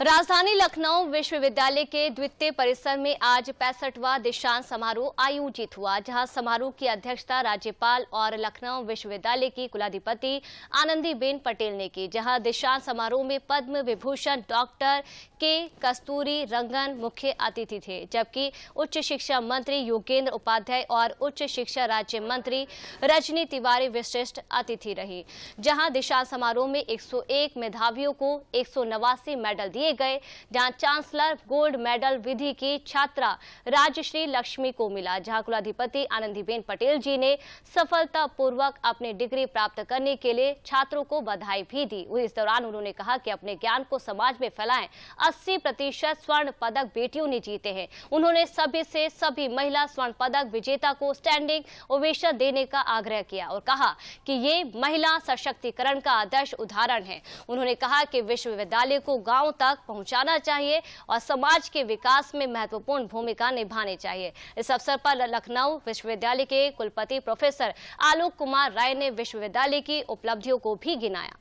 राजधानी लखनऊ विश्वविद्यालय के द्वितीय परिसर में आज पैंसठवा दीक्षांत समारोह आयोजित हुआ जहां समारोह की अध्यक्षता राज्यपाल और लखनऊ विश्वविद्यालय की कुलाधिपति आनंदीबेन पटेल ने की जहां दीक्षांत समारोह में पद्म विभूषण डॉक्टर के कस्तूरी रंगन मुख्य अतिथि थे जबकि उच्च शिक्षा मंत्री योगेंद्र उपाध्याय और उच्च शिक्षा राज्य मंत्री रजनी तिवारी विशिष्ट अतिथि रही जहां दीक्षांत समारोह में एक मेधावियों को एक मेडल दिए लिए गए जहां चांसलर गोल्ड मेडल विधि की छात्रा राजश्री लक्ष्मी को मिला जहां कुलाधिपति आनंदीबेन पटेल जी ने सफलता पूर्वक अपनी डिग्री प्राप्त करने के लिए छात्रों को बधाई भी दी इस दौरान उन्होंने कहा कि अपने ज्ञान को समाज में फैलाएं अस्सी प्रतिशत स्वर्ण पदक बेटियों ने जीते हैं उन्होंने सभी से सभी महिला स्वर्ण पदक विजेता को स्टैंडिंग ओवेशन देने का आग्रह किया और कहा कि ये महिला सशक्तिकरण का आदर्श उदाहरण है उन्होंने कहा कि विश्वविद्यालय को गाँव तक तक पहुंचाना चाहिए और समाज के विकास में महत्वपूर्ण भूमिका निभानी चाहिए इस अवसर पर लखनऊ विश्वविद्यालय के कुलपति प्रोफेसर आलोक कुमार राय ने विश्वविद्यालय की उपलब्धियों को भी गिनाया